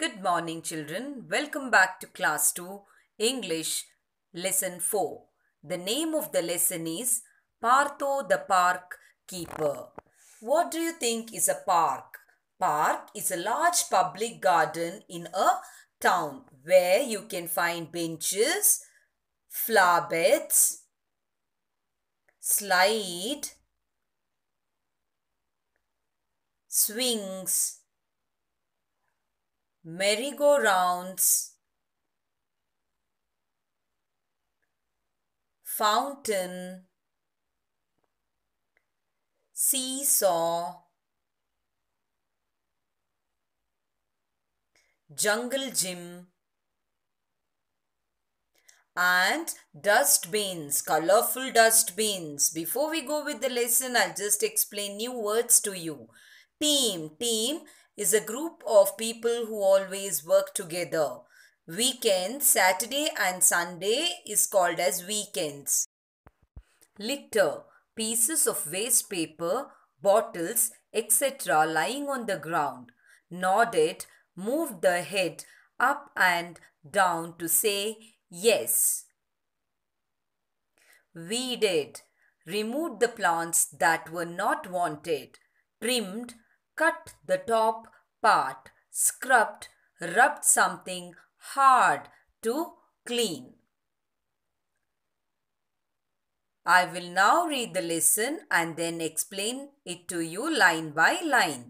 Good morning, children. Welcome back to class 2, English, lesson 4. The name of the lesson is Partho the Park Keeper. What do you think is a park? Park is a large public garden in a town where you can find benches, flower beds, slide, swings, merry-go-rounds, fountain, seesaw, jungle gym, and dustbins, colorful dustbins. Before we go with the lesson, I'll just explain new words to you. Team, team is a group of people who always work together. Weekend, Saturday and Sunday is called as weekends. Litter, pieces of waste paper, bottles, etc. lying on the ground. Nod it, move the head up and down to say yes. Weeded, removed the plants that were not wanted. Trimmed, cut the top part, scrubbed, rubbed something hard to clean. I will now read the lesson and then explain it to you line by line.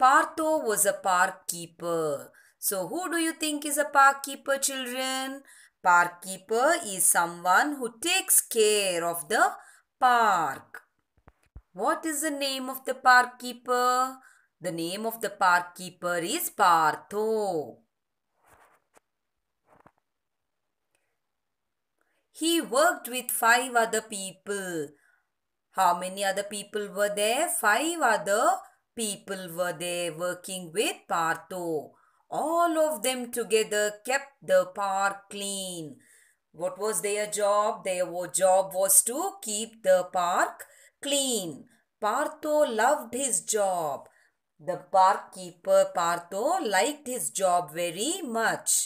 Partho was a park keeper. So, who do you think is a park keeper, children? Park keeper is someone who takes care of the park. What is the name of the park keeper? The name of the park keeper is Partho. He worked with five other people. How many other people were there? Five other people were there working with Partho. All of them together kept the park clean. What was their job? Their job was to keep the park clean. Partho loved his job. The barkeeper Partho liked his job very much.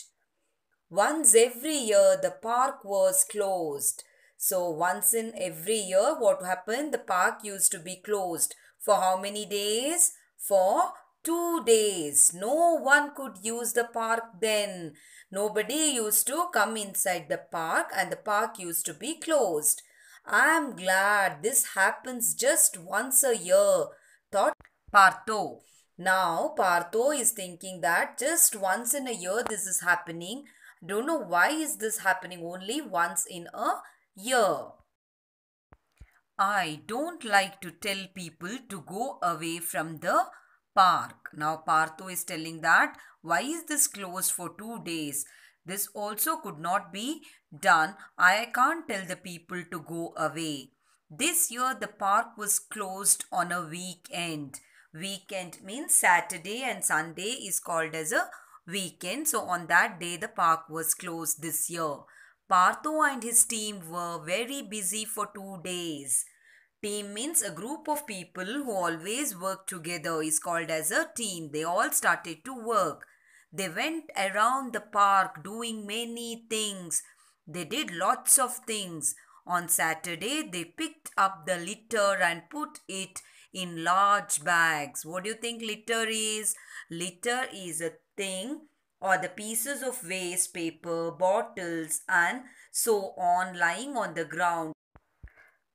Once every year, the park was closed. So, once in every year, what happened? The park used to be closed. For how many days? For two days. No one could use the park then. Nobody used to come inside the park, and the park used to be closed. I'm glad this happens just once a year, thought Partho. Now, Partho is thinking that just once in a year this is happening. Don't know why is this happening only once in a year. I don't like to tell people to go away from the park. Now, Partho is telling that why is this closed for two days? This also could not be done. I can't tell the people to go away. This year the park was closed on a weekend. Weekend means Saturday and Sunday is called as a weekend. So on that day the park was closed this year. Partho and his team were very busy for two days. Team means a group of people who always work together is called as a team. They all started to work. They went around the park doing many things. They did lots of things. On Saturday, they picked up the litter and put it in large bags. What do you think litter is? Litter is a thing or the pieces of waste paper, bottles, and so on lying on the ground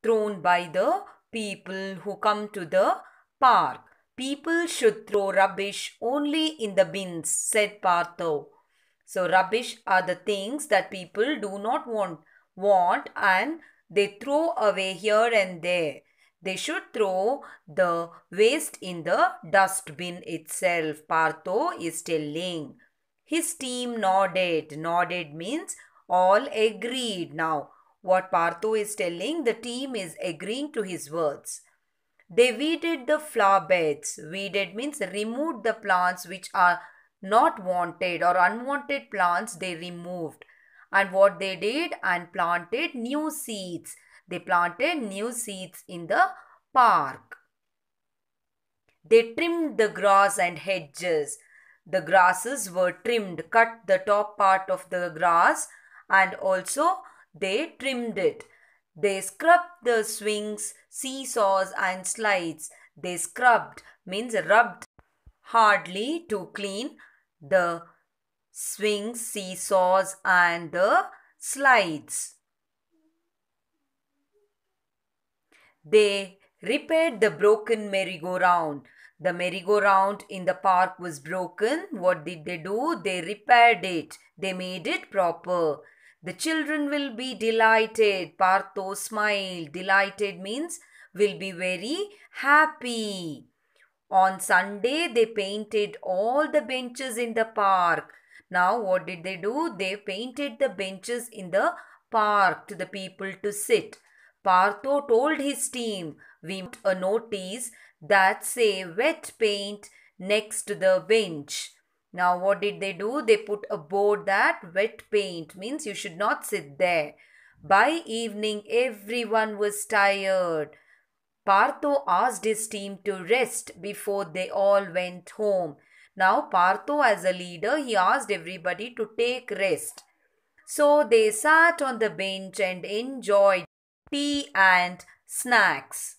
thrown by the people who come to the park. People should throw rubbish only in the bins, said Partho. So rubbish are the things that people do not want want and they throw away here and there. They should throw the waste in the dustbin itself, Partho is telling. His team nodded. Nodded means all agreed. Now, what Partho is telling, the team is agreeing to his words. They weeded the flower beds. Weeded means removed the plants which are not wanted or unwanted plants they removed. And what they did and planted new seeds. They planted new seeds in the park. They trimmed the grass and hedges. The grasses were trimmed, cut the top part of the grass and also they trimmed it. They scrubbed the swings, seesaws, and slides. They scrubbed means rubbed hardly to clean the swings, seesaws, and the slides. They repaired the broken merry-go-round. The merry-go-round in the park was broken. What did they do? They repaired it. They made it proper. The children will be delighted. Partho smiled. Delighted means will be very happy. On Sunday, they painted all the benches in the park. Now, what did they do? They painted the benches in the park to the people to sit. Partho told his team, we a notice that say wet paint next to the bench. Now what did they do? They put a board that wet paint means you should not sit there. By evening, everyone was tired. Partho asked his team to rest before they all went home. Now, Partho, as a leader, he asked everybody to take rest. So they sat on the bench and enjoyed tea and snacks.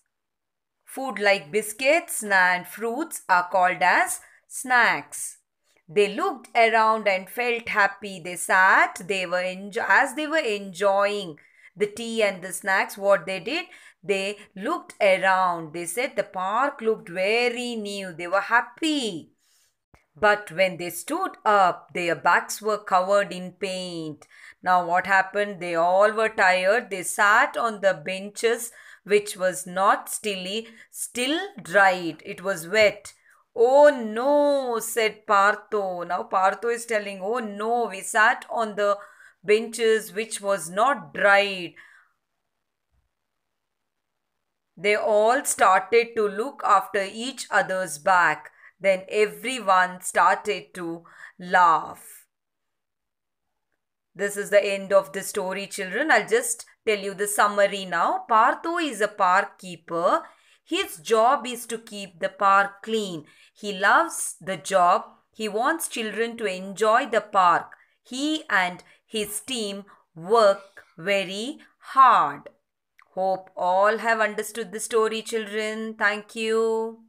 Food like biscuits and fruits are called as snacks. They looked around and felt happy. They sat, they were enjo- as they were enjoying the tea and the snacks, what they did, they looked around. They said the park looked very new. They were happy. But when they stood up, their backs were covered in paint. Now, what happened? They all were tired. They sat on the benches, which was not stilly, still dried. It was wet. Oh no, said Partho. Now Partho is telling, Oh no, we sat on the benches which was not dried. They all started to look after each other's back. Then everyone started to laugh. This is the end of the story, children. I'll just tell you the summary now. Partho is a park keeper. His job is to keep the park clean. He loves the job. He wants children to enjoy the park. He and his team work very hard. Hope all have understood the story, children. Thank you.